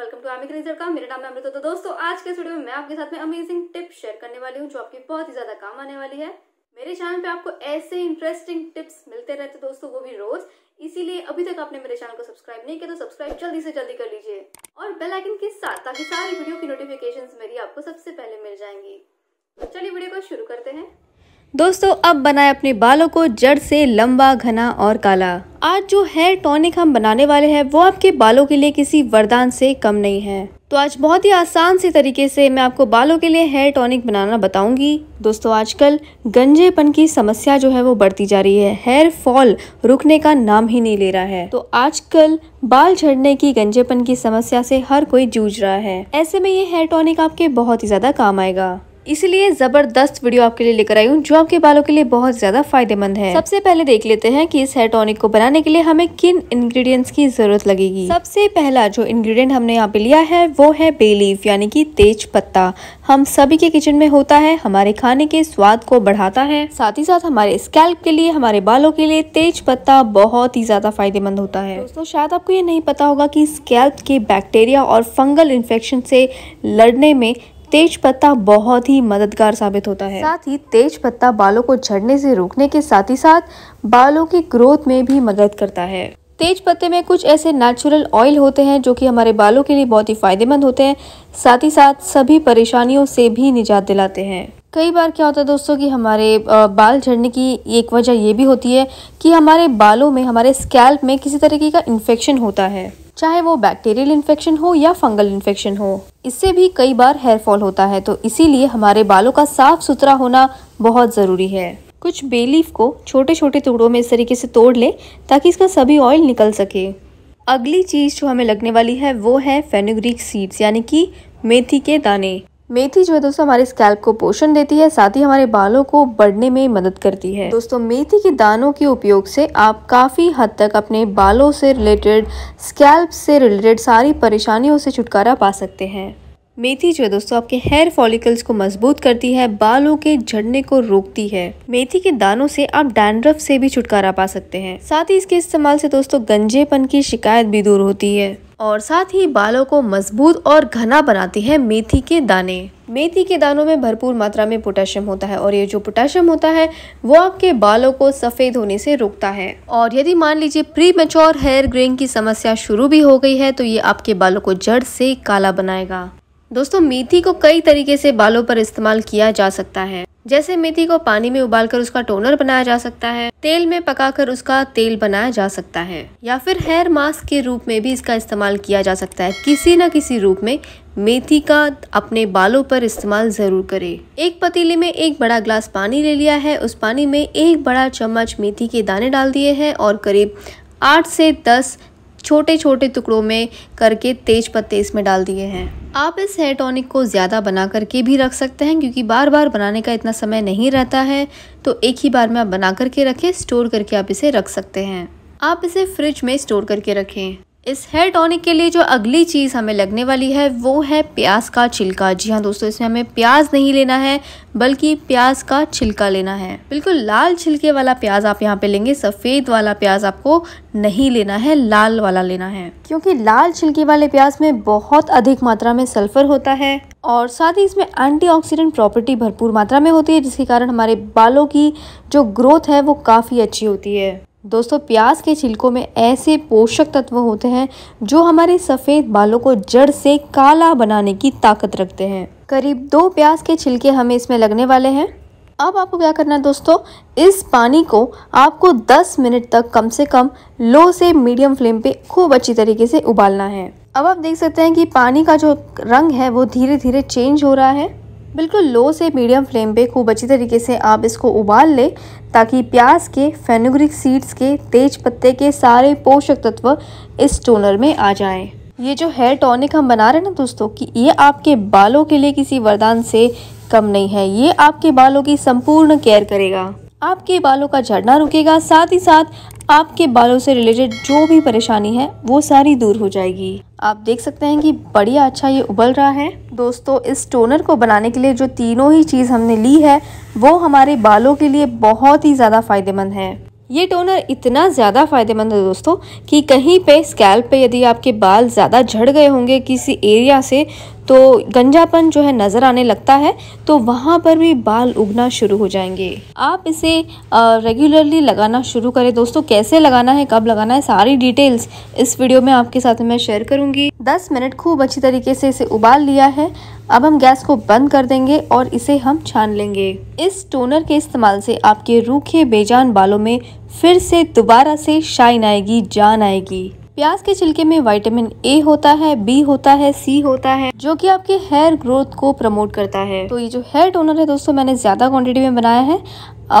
Welcome to आमिक रिजर का मेरा नाम है अमृता तो दोस्तों आज के वीडियो में मैं आपके साथ में अमेजिंग टिप शेयर करने वाली हूँ जो आपकी बहुत ही ज्यादा काम आने वाली है मेरे चैनल पे आपको ऐसे इंटरेस्टिंग टिप्स मिलते रहते दोस्तों वो भी रोज इसीलिए अभी तक आपने मेरे चैनल को सब्सक्राइब नहीं किया तो सब्सक्राइब जल्दी से जल्दी कर लीजिए और बेलाइकन के साथ ताकि सारी वीडियो की नोटिफिकेशन मेरी आपको सबसे पहले मिल जाएंगी तो चलिए वीडियो को शुरू करते हैं दोस्तों अब बनाए अपने बालों को जड़ से लंबा घना और काला आज जो हेयर टॉनिक हम बनाने वाले हैं वो आपके बालों के लिए किसी वरदान से कम नहीं है तो आज बहुत ही आसान से तरीके से मैं आपको बालों के लिए हेयर टॉनिक बनाना बताऊंगी दोस्तों आजकल गंजेपन की समस्या जो है वो बढ़ती जा रही है हेयर फॉल रुकने का नाम ही नहीं ले रहा है तो आजकल बाल झड़ने की गंजेपन की समस्या से हर कोई जूझ रहा है ऐसे में ये हेयर टॉनिक आपके बहुत ही ज्यादा काम आएगा इसलिए ज़बरदस्त वीडियो आपके लिए लेकर आई हूँ जो आपके बालों के लिए बहुत ज़्यादा फायदेमंद है सबसे पहले देख लेते हैं कि इस हेयर टॉनिक को बनाने के लिए हमें किन इंग्रेडिएंट्स की ज़रूरत लगेगी सबसे पहला जो इंग्रेडिएंट हमने यहाँ पे लिया है वो है बेलीफ यानी कि तेज पत्ता हम सभी के किचन में होता है हमारे खाने के स्वाद को बढ़ाता है साथ ही साथ हमारे स्कैल्प के लिए हमारे बालों के लिए तेज पत्ता बहुत ही ज़्यादा फायदेमंद होता है दोस्तों शायद आपको ये नहीं पता होगा की स्कैल्प के बैक्टीरिया और फंगल इन्फेक्शन से लड़ने में तेज पत्ता बहुत ही मददगार साबित होता है साथ ही तेज पत्ता बालों को झड़ने से रोकने के साथ ही साथ बालों की ग्रोथ में भी मदद करता है तेज पत्ते में कुछ ऐसे नेचुरल ऑयल होते हैं जो कि हमारे बालों के लिए बहुत ही फायदेमंद होते हैं साथ ही साथ सभी परेशानियों से भी निजात दिलाते हैं कई बार क्या होता है दोस्तों कि हमारे बाल झड़ने की एक वजह ये भी होती है कि हमारे बालों में हमारे स्कैल्प में किसी तरीके का इन्फेक्शन होता है चाहे वो बैक्टीरियल इन्फेक्शन हो या फंगल इन्फेक्शन हो इससे भी कई बार हेयर फॉल होता है तो इसीलिए हमारे बालों का साफ सुथरा होना बहुत ज़रूरी है कुछ बेलीफ को छोटे छोटे टुकड़ों में इस तरीके से तोड़ लें ताकि इसका सभी ऑयल निकल सके अगली चीज़ जो हमें लगने वाली है वो है फेनुग्रीक सीड्स यानी कि मेथी के दाने मेथी जो है दोस्तों हमारे स्कैल्प को पोषण देती है साथ ही हमारे बालों को बढ़ने में मदद करती है दोस्तों मेथी के दानों के उपयोग से आप काफ़ी हद तक अपने बालों से रिलेटेड स्कैल्प से रिलेटेड सारी परेशानियों से छुटकारा पा सकते हैं मेथी जो है दोस्तों आपके हेयर फॉलिकल्स को मजबूत करती है बालों के झड़ने को रोकती है मेथी के दानों से आप डैंड्रफ से भी छुटकारा पा सकते हैं साथ ही इसके इस्तेमाल से दोस्तों गंजेपन की शिकायत भी दूर होती है और साथ ही बालों को मजबूत और घना बनाती है मेथी के दाने मेथी के दानों में भरपूर मात्रा में पोटेशियम होता है और ये जो पोटेशियम होता है वो आपके बालों को सफ़ेद होने से रोकता है और यदि मान लीजिए प्री मेच्योर हेयर ग्रेइंग की समस्या शुरू भी हो गई है तो ये आपके बालों को जड़ से काला बनाएगा दोस्तों मेथी को कई तरीके से बालों पर इस्तेमाल किया जा सकता है जैसे मेथी को पानी में उबालकर उसका टोनर बनाया जा सकता है तेल में पकाकर उसका तेल बनाया जा सकता है या फिर हेयर मास्क के रूप में भी इसका इस्तेमाल किया जा सकता है किसी न किसी रूप में मेथी का अपने बालों पर इस्तेमाल ज़रूर करें एक पतीले में एक बड़ा ग्लास पानी ले लिया है उस पानी में एक बड़ा चम्मच मेथी के दाने डाल दिए है और करीब आठ से दस छोटे छोटे टुकड़ों में करके तेज पत्ते इसमें डाल दिए हैं आप इस हेयर टॉनिक को ज़्यादा बना करके भी रख सकते हैं क्योंकि बार बार बनाने का इतना समय नहीं रहता है तो एक ही बार में आप बना करके रखें स्टोर करके आप इसे रख सकते हैं आप इसे फ्रिज में स्टोर करके रखें इस हेयर टॉनिक के लिए जो अगली चीज़ हमें लगने वाली है वो है प्याज का छिलका जी हाँ दोस्तों इसमें हमें प्याज नहीं लेना है बल्कि प्याज का छिलका लेना है बिल्कुल लाल छिलके वाला प्याज आप यहाँ पे लेंगे सफ़ेद वाला प्याज आपको नहीं लेना है लाल वाला लेना है क्योंकि लाल छिलके वाले प्याज में बहुत अधिक मात्रा में सल्फर होता है और साथ ही इसमें एंटी प्रॉपर्टी भरपूर मात्रा में होती है जिसके कारण हमारे बालों की जो ग्रोथ है वो काफ़ी अच्छी होती है दोस्तों प्याज के छिलकों में ऐसे पोषक तत्व होते हैं जो हमारे सफ़ेद बालों को जड़ से काला बनाने की ताकत रखते हैं करीब दो प्याज के छिलके हमें इसमें लगने वाले हैं अब आपको क्या करना है दोस्तों इस पानी को आपको 10 मिनट तक कम से कम लो से मीडियम फ्लेम पे खूब अच्छी तरीके से उबालना है अब आप देख सकते हैं कि पानी का जो रंग है वो धीरे धीरे चेंज हो रहा है बिल्कुल लो से मीडियम फ्लेम पे खूब अच्छी तरीके से आप इसको उबाल लें ताकि प्याज के फेनुग्रिक सीड्स के तेज पत्ते के सारे पोषक तत्व इस टोनर में आ जाएं। ये जो हेयर टॉनिक हम बना रहे हैं ना दोस्तों कि ये आपके बालों के लिए किसी वरदान से कम नहीं है ये आपके बालों की संपूर्ण केयर करेगा आपके बालों का झड़ना रुकेगा साथ ही साथ आपके बालों से रिलेटेड जो भी परेशानी है वो सारी दूर हो जाएगी आप देख सकते हैं कि बढ़िया अच्छा ये उबल रहा है दोस्तों इस टोनर को बनाने के लिए जो तीनों ही चीज़ हमने ली है वो हमारे बालों के लिए बहुत ही ज़्यादा फ़ायदेमंद है ये टोनर इतना ज़्यादा फ़ायदेमंद है दोस्तों कि कहीं पे स्कैल्प पे यदि आपके बाल ज़्यादा झड़ गए होंगे किसी एरिया से तो गंजापन जो है नज़र आने लगता है तो वहाँ पर भी बाल उगना शुरू हो जाएंगे आप इसे रेगुलरली लगाना शुरू करें दोस्तों कैसे लगाना है कब लगाना है सारी डिटेल्स इस वीडियो में आपके साथ मैं शेयर करूँगी दस मिनट खूब अच्छी तरीके से इसे उबाल लिया है अब हम गैस को बंद कर देंगे और इसे हम छान लेंगे इस टोनर के इस्तेमाल से आपके रूखे बेजान बालों में फिर से दोबारा से शाइन आएगी जान आएगी प्याज के छिलके में वाइटामिन ए होता है बी होता है सी होता है जो कि आपके हेयर ग्रोथ को प्रमोट करता है तो ये जो हेयर टोनर है दोस्तों मैंने ज़्यादा क्वांटिटी में बनाया है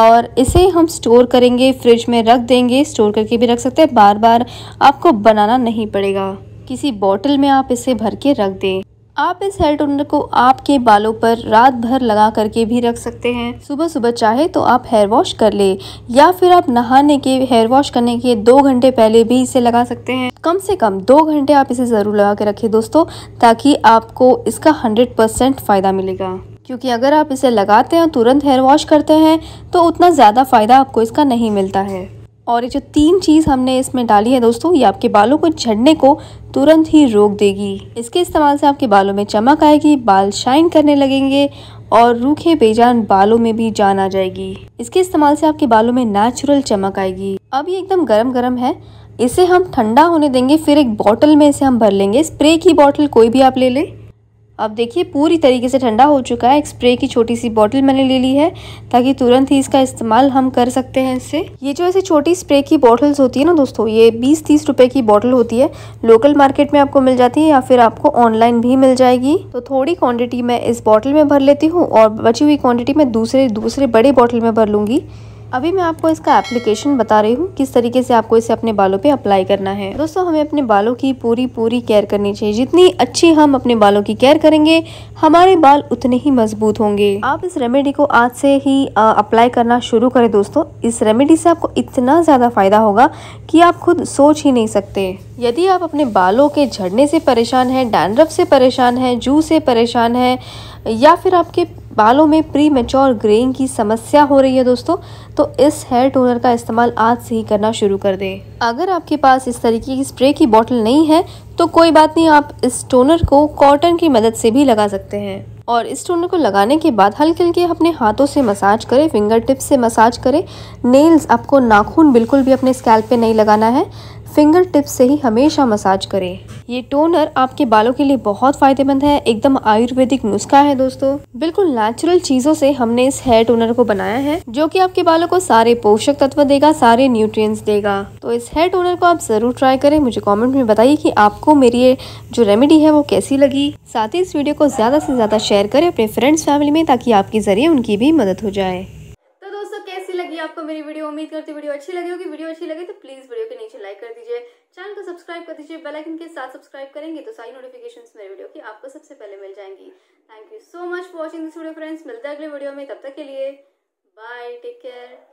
और इसे हम स्टोर करेंगे फ्रिज में रख देंगे स्टोर करके भी रख सकते हैं बार बार आपको बनाना नहीं पड़ेगा किसी बॉटल में आप इसे भर के रख दें आप इस हेयर टोनर को आपके बालों पर रात भर लगा करके भी रख सकते हैं सुबह सुबह चाहे तो आप हेयर वॉश कर ले या फिर आप नहाने के हेयर वॉश करने के दो घंटे पहले भी इसे लगा सकते हैं कम से कम दो घंटे आप इसे ज़रूर लगा के रखें दोस्तों ताकि आपको इसका हंड्रेड परसेंट फ़ायदा मिलेगा क्योंकि अगर आप इसे लगाते हैं और तुरंत हेयर वॉश करते हैं तो उतना ज़्यादा फ़ायदा आपको इसका नहीं मिलता है और ये जो तीन चीज़ हमने इसमें डाली है दोस्तों ये आपके बालों को झड़ने को तुरंत ही रोक देगी इसके इस्तेमाल से आपके बालों में चमक आएगी बाल शाइन करने लगेंगे और रूखे बेजान बालों में भी जान आ जाएगी इसके इस्तेमाल से आपके बालों में नेचुरल चमक आएगी अब ये एकदम गर्म गर्म है इसे हम ठंडा होने देंगे फिर एक बॉटल में इसे हम भर लेंगे स्प्रे की बॉटल कोई भी आप ले लें अब देखिए पूरी तरीके से ठंडा हो चुका है एक स्प्रे की छोटी सी बॉटल मैंने ले ली है ताकि तुरंत ही इसका इस्तेमाल हम कर सकते हैं इससे ये जो ऐसी छोटी स्प्रे की बॉटल्स होती है ना दोस्तों ये बीस तीस रुपए की बॉटल होती है लोकल मार्केट में आपको मिल जाती है या फिर आपको ऑनलाइन भी मिल जाएगी तो थोड़ी क्वान्टिटी मैं इस बॉटल में भर लेती हूँ और बची हुई क्वान्टिटी मैं दूसरे दूसरे बड़े बॉटल में भर लूँगी अभी मैं आपको इसका एप्लीकेशन बता रही हूँ किस तरीके से आपको इसे अपने बालों पे अप्लाई करना है दोस्तों हमें अपने बालों की पूरी पूरी केयर करनी चाहिए जितनी अच्छी हम अपने बालों की केयर करेंगे हमारे बाल उतने ही मजबूत होंगे आप इस रेमेडी को आज से ही अप्लाई करना शुरू करें दोस्तों इस रेमेडी से आपको इतना ज़्यादा फायदा होगा कि आप खुद सोच ही नहीं सकते यदि आप अपने बालों के झड़ने से परेशान हैं डैंड्रफ से परेशान है जू से परेशान है या फिर आपके बालों में प्री मेच्योर ग्रेइंग की समस्या हो रही है दोस्तों तो इस हेयर टोनर का इस्तेमाल आज से ही करना शुरू कर दें अगर आपके पास इस तरीके की स्प्रे की बॉटल नहीं है तो कोई बात नहीं आप इस टोनर को कॉटन की मदद से भी लगा सकते हैं और इस टोनर को लगाने के बाद हल्के हल्के अपने हाथों से मसाज करें फिंगर टिप से मसाज करें नेल्स आपको नाखून बिल्कुल भी अपने स्कैल्प पे नहीं लगाना है फिंगर टिप्स से ही हमेशा मसाज करें ये टोनर आपके बालों के लिए बहुत फायदेमंद है एकदम आयुर्वेदिक नुस्खा है दोस्तों बिल्कुल नेचुरल चीजों से हमने इस हेयर टोनर को बनाया है जो कि आपके बालों को सारे पोषक तत्व देगा सारे न्यूट्रिएंट्स देगा तो इस हेयर टोनर को आप जरूर ट्राई करें मुझे कॉमेंट में बताइए की आपको मेरी ये जो रेमेडी है वो कैसी लगी साथ ही इस वीडियो को ज्यादा से ज्यादा शेयर करें अपने फ्रेंड्स फैमिली में ताकि आपके जरिए उनकी भी मदद हो जाए आपको मेरी वीडियो उम्मीद करती वीडियो अच्छी लगी होगी वीडियो अच्छी लगी तो प्लीज वीडियो के नीचे लाइक कर दीजिए चैनल को सब्सक्राइब कर दीजिए बेल आइकन के साथ सब्सक्राइब करेंगे तो सारी नोटिफिकेशन मेरे वीडियो की आपको सबसे पहले मिल जाएंगी thank you so much for watching this video friends मिलते हैं अगले वीडियो में तब तक के लिए बाय टेक केयर